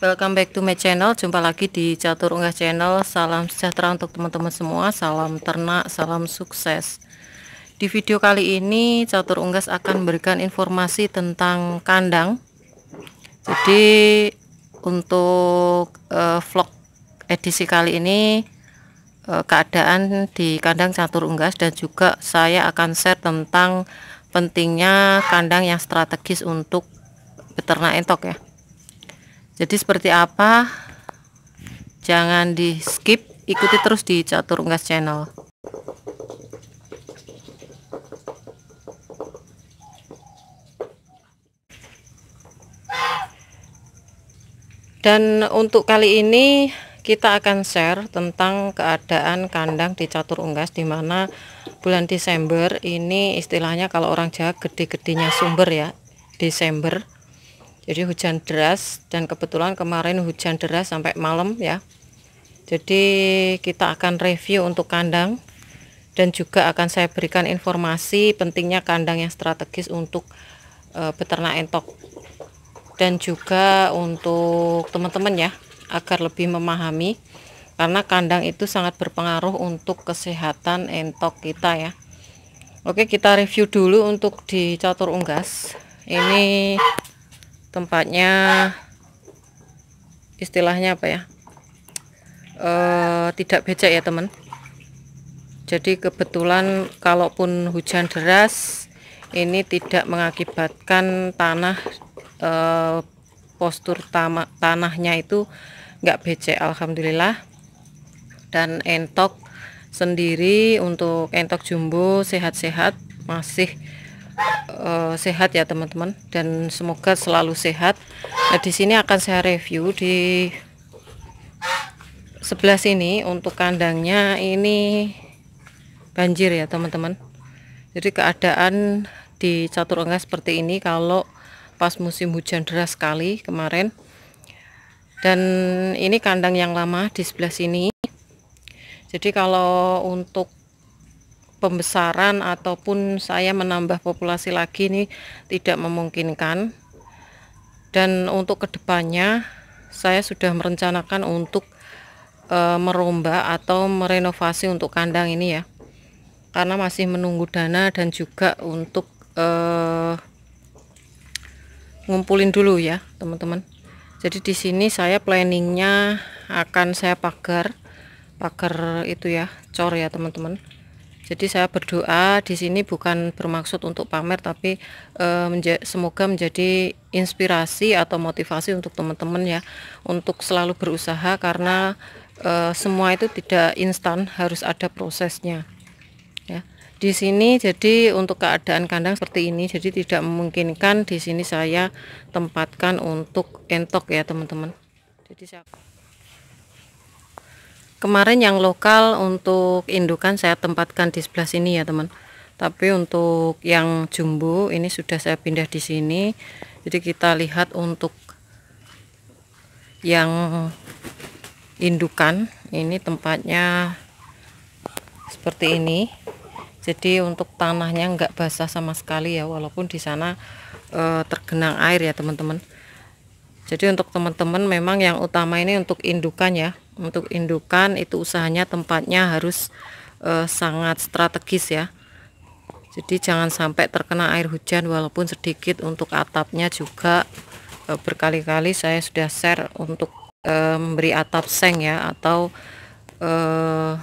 Welcome back to my channel. Jumpa lagi di Catur Unggah Channel. Salam sejahtera untuk teman-teman semua. Salam ternak, salam sukses. Di video kali ini Catur Unggas akan memberikan informasi tentang kandang. Jadi untuk uh, vlog edisi kali ini uh, keadaan di kandang Catur Unggas dan juga saya akan share tentang pentingnya kandang yang strategis untuk beternak entok ya jadi seperti apa jangan di skip ikuti terus di catur unggas channel dan untuk kali ini kita akan share tentang keadaan kandang di catur unggas di mana bulan Desember ini istilahnya kalau orang Jawa gede-gedenya sumber ya Desember jadi hujan deras dan kebetulan kemarin hujan deras sampai malam ya jadi kita akan review untuk kandang dan juga akan saya berikan informasi pentingnya kandang yang strategis untuk e, beternak entok dan juga untuk teman-teman ya agar lebih memahami karena kandang itu sangat berpengaruh untuk kesehatan entok kita ya Oke kita review dulu untuk di catur unggas ini tempatnya istilahnya apa ya e, tidak becek ya teman jadi kebetulan kalaupun hujan deras ini tidak mengakibatkan tanah e, postur tama, tanahnya itu nggak becek Alhamdulillah dan entok sendiri untuk entok jumbo sehat-sehat masih Eh, sehat ya teman-teman dan semoga selalu sehat. Nah, di sini akan saya review di sebelah sini untuk kandangnya ini banjir ya teman-teman. Jadi keadaan di catur engah seperti ini kalau pas musim hujan deras sekali kemarin. Dan ini kandang yang lama di sebelah sini. Jadi kalau untuk pembesaran ataupun saya menambah populasi lagi ini tidak memungkinkan dan untuk kedepannya saya sudah merencanakan untuk e, eh, merombak atau merenovasi untuk kandang ini ya karena masih menunggu dana dan juga untuk e, ngumpulin dulu ya teman-teman jadi di sini saya planningnya akan saya pagar pagar itu ya cor ya teman-teman jadi saya berdoa di sini bukan bermaksud untuk pamer tapi e, menja semoga menjadi inspirasi atau motivasi untuk teman-teman ya untuk selalu berusaha karena e, semua itu tidak instan, harus ada prosesnya. Ya. Di sini jadi untuk keadaan kandang seperti ini jadi tidak memungkinkan di sini saya tempatkan untuk entok ya teman-teman. Jadi saya Kemarin yang lokal untuk indukan saya tempatkan di sebelah sini ya teman. Tapi untuk yang jumbo ini sudah saya pindah di sini. Jadi kita lihat untuk yang indukan ini tempatnya seperti ini. Jadi untuk tanahnya nggak basah sama sekali ya walaupun di sana e, tergenang air ya teman-teman. Jadi untuk teman-teman memang yang utama ini untuk indukan ya untuk indukan itu usahanya tempatnya harus uh, sangat strategis ya jadi jangan sampai terkena air hujan walaupun sedikit untuk atapnya juga uh, berkali-kali saya sudah share untuk uh, memberi atap seng ya atau uh,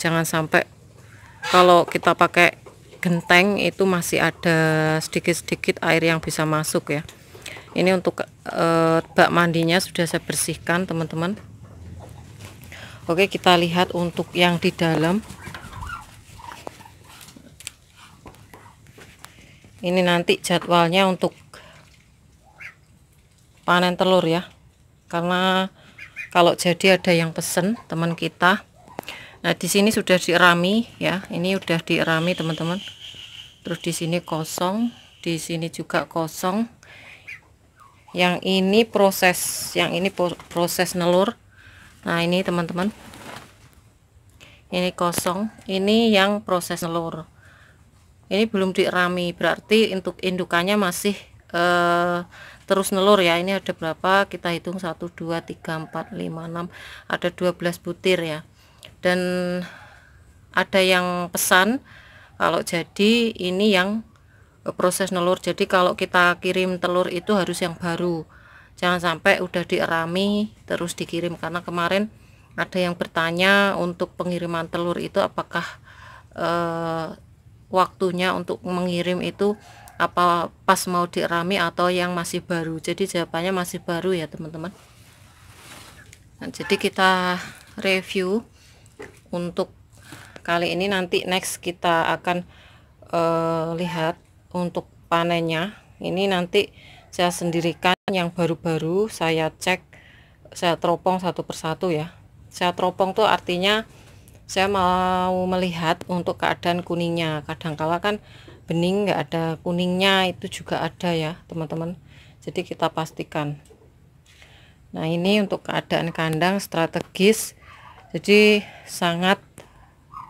jangan sampai kalau kita pakai genteng itu masih ada sedikit-sedikit air yang bisa masuk ya ini untuk e, bak mandinya sudah saya bersihkan teman-teman Oke kita lihat untuk yang di dalam ini nanti jadwalnya untuk panen telur ya karena kalau jadi ada yang pesen teman kita nah di sini sudah dierami ya ini sudah dierami teman-teman terus di sini kosong di sini juga kosong yang ini proses yang ini proses nelur nah ini teman-teman ini kosong ini yang proses telur ini belum dirami berarti untuk indukannya masih eh, terus nelur ya ini ada berapa kita hitung 1 2 3 4 5 6 ada 12 butir ya dan ada yang pesan kalau jadi ini yang eh, proses nelur jadi kalau kita kirim telur itu harus yang baru jangan sampai udah dierami terus dikirim karena kemarin ada yang bertanya untuk pengiriman telur itu apakah eh, waktunya untuk mengirim itu apa pas mau dierami atau yang masih baru jadi jawabannya masih baru ya teman-teman nah, jadi kita review untuk kali ini nanti next kita akan eh, lihat untuk panennya ini nanti saya sendirikan yang baru-baru saya cek saya teropong satu persatu ya saya teropong tuh artinya saya mau melihat untuk keadaan kuningnya kadang-kala kan bening nggak ada kuningnya itu juga ada ya teman-teman jadi kita pastikan nah ini untuk keadaan kandang strategis jadi sangat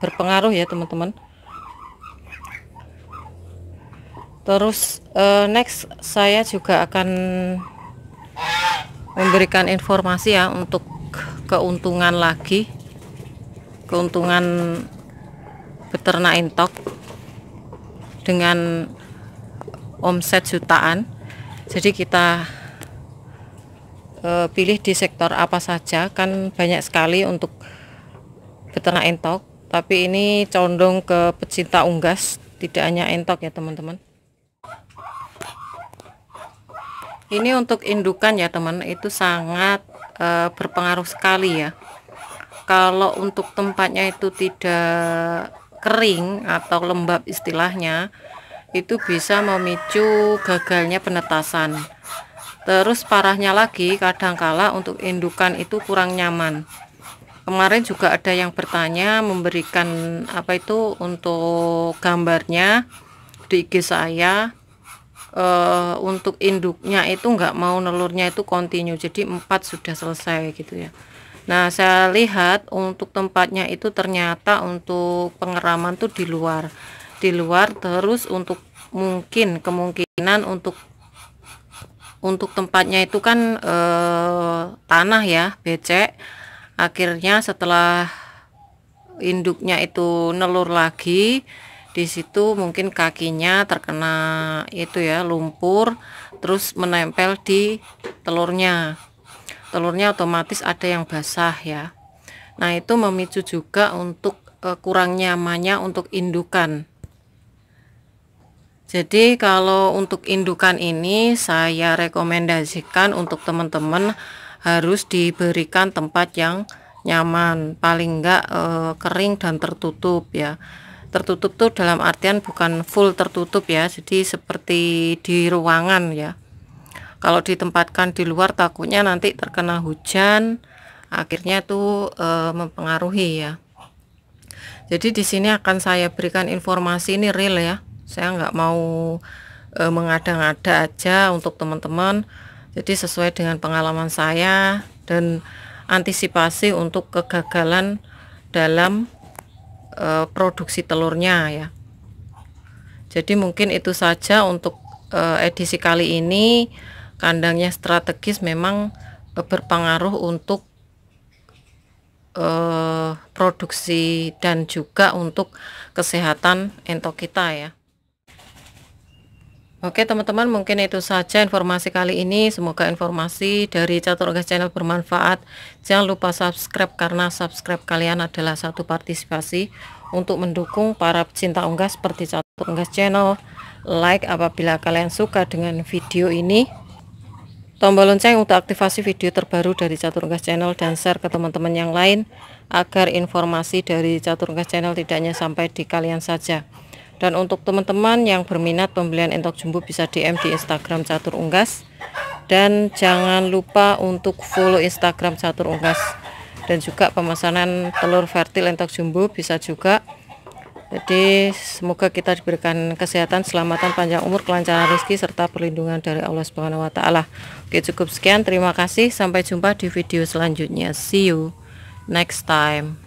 berpengaruh ya teman-teman terus uh, next saya juga akan memberikan informasi ya untuk keuntungan lagi keuntungan beternak intok dengan omset jutaan jadi kita e, pilih di sektor apa saja kan banyak sekali untuk beternak entok tapi ini condong ke pecinta unggas tidak hanya entok ya teman-teman ini untuk indukan ya teman itu sangat e, berpengaruh sekali ya kalau untuk tempatnya itu tidak kering atau lembab istilahnya itu bisa memicu gagalnya penetasan terus parahnya lagi kadangkala untuk indukan itu kurang nyaman kemarin juga ada yang bertanya memberikan apa itu untuk gambarnya di IG saya uh, untuk induknya itu nggak mau nelurnya itu continue jadi empat sudah selesai gitu ya Nah saya lihat untuk tempatnya itu ternyata untuk pengeraman tuh di luar di luar terus untuk mungkin kemungkinan untuk untuk tempatnya itu kan eh, tanah ya becek akhirnya setelah induknya itu nelur lagi di situ mungkin kakinya terkena itu ya lumpur terus menempel di telurnya telurnya otomatis ada yang basah ya nah itu memicu juga untuk uh, e, kurang nyamannya untuk indukan jadi kalau untuk indukan ini saya rekomendasikan untuk teman-teman harus diberikan tempat yang nyaman paling enggak e, kering dan tertutup ya tertutup tuh dalam artian bukan full tertutup ya jadi seperti di ruangan ya kalau ditempatkan di luar takutnya nanti terkena hujan akhirnya tuh e, mempengaruhi ya jadi di sini akan saya berikan informasi ini real ya saya nggak mau e, mengada-ngada aja untuk teman-teman jadi sesuai dengan pengalaman saya dan antisipasi untuk kegagalan dalam e, produksi telurnya ya jadi mungkin itu saja untuk e, edisi kali ini kandangnya strategis memang e, berpengaruh untuk e, produksi dan juga untuk kesehatan entok kita ya Oke teman-teman mungkin itu saja informasi kali ini Semoga informasi dari Catur Gas Channel bermanfaat Jangan lupa subscribe karena subscribe kalian adalah satu partisipasi Untuk mendukung para pecinta unggas seperti Catur Unggas Channel Like apabila kalian suka dengan video ini Tombol lonceng untuk aktivasi video terbaru dari Catur Unggas Channel dan share ke teman-teman yang lain agar informasi dari Catur Unggas Channel tidaknya sampai di kalian saja dan untuk teman-teman yang berminat pembelian entok jumbo bisa DM di Instagram catur unggas dan jangan lupa untuk follow Instagram catur unggas dan juga pemesanan telur fertil entok jumbo bisa juga jadi semoga kita diberikan kesehatan, selamatan, panjang umur, kelancaran rezeki serta perlindungan dari Allah Subhanahu wa taala. Oke, cukup sekian. Terima kasih. Sampai jumpa di video selanjutnya. See you next time.